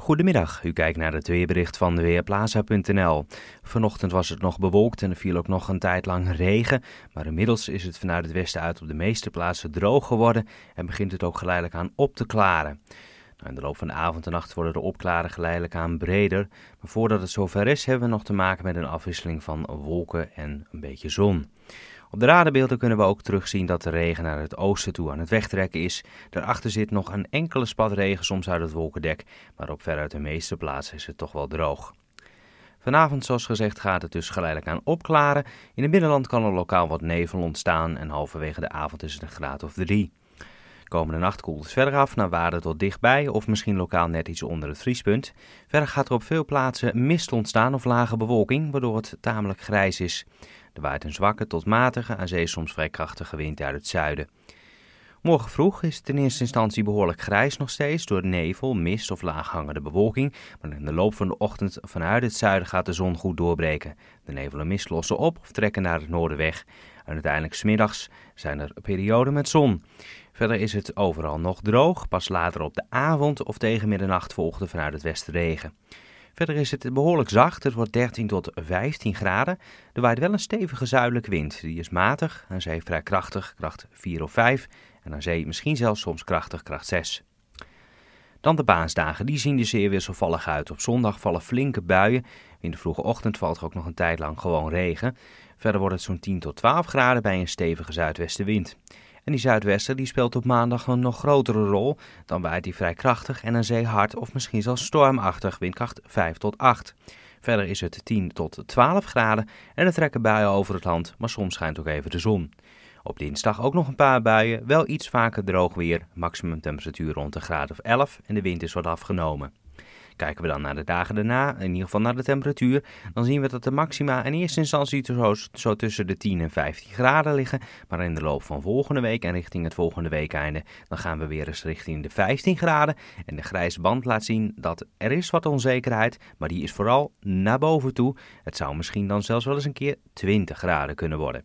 Goedemiddag, u kijkt naar het weerbericht van Weerplaza.nl. Vanochtend was het nog bewolkt en er viel ook nog een tijd lang regen, maar inmiddels is het vanuit het westen uit op de meeste plaatsen droog geworden en begint het ook geleidelijk aan op te klaren. Nou, in de loop van de avond en nacht worden de opklaren geleidelijk aan breder, maar voordat het zover is hebben we nog te maken met een afwisseling van wolken en een beetje zon. Op de radarbeelden kunnen we ook terugzien dat de regen naar het oosten toe aan het wegtrekken is. Daarachter zit nog een enkele spat regen, soms uit het wolkendek, maar op veruit de meeste plaatsen is het toch wel droog. Vanavond, zoals gezegd, gaat het dus geleidelijk aan opklaren. In het binnenland kan er lokaal wat nevel ontstaan en halverwege de avond is het een graad of drie. Komende nacht koelt het verder af naar waarde tot dichtbij of misschien lokaal net iets onder het vriespunt. Verder gaat er op veel plaatsen mist ontstaan of lage bewolking, waardoor het tamelijk grijs is. Er waait een zwakke tot matige, aan zee soms vrij krachtige wind uit het zuiden. Morgen vroeg is het in eerste instantie behoorlijk grijs nog steeds door nevel, mist of laaghangende bewolking. Maar in de loop van de ochtend vanuit het zuiden gaat de zon goed doorbreken. De nevel en mist lossen op of trekken naar het noorden weg. En uiteindelijk smiddags zijn er perioden met zon. Verder is het overal nog droog. Pas later op de avond of tegen middernacht er vanuit het westen regen. Verder is het behoorlijk zacht. Het wordt 13 tot 15 graden. Er waait wel een stevige zuidelijke wind. Die is matig, aan zee vrij krachtig, kracht 4 of 5. En aan zee misschien zelfs soms krachtig, kracht 6 dan de baasdagen. Die zien er zeer wisselvallig uit. Op zondag vallen flinke buien. In de vroege ochtend valt er ook nog een tijd lang gewoon regen. Verder wordt het zo'n 10 tot 12 graden bij een stevige zuidwestenwind. En die zuidwesten die speelt op maandag een nog grotere rol. Dan waait hij vrij krachtig en een zee hard of misschien zelfs stormachtig, windkracht 5 tot 8. Verder is het 10 tot 12 graden en er trekken buien over het land, maar soms schijnt ook even de zon. Op dinsdag ook nog een paar buien, wel iets vaker droog weer, maximumtemperatuur rond een graad of 11 en de wind is wat afgenomen. Kijken we dan naar de dagen daarna, in ieder geval naar de temperatuur, dan zien we dat de maxima in eerste instantie zo, zo tussen de 10 en 15 graden liggen. Maar in de loop van volgende week en richting het volgende weekeinde, dan gaan we weer eens richting de 15 graden. En de grijze band laat zien dat er is wat onzekerheid, maar die is vooral naar boven toe. Het zou misschien dan zelfs wel eens een keer 20 graden kunnen worden.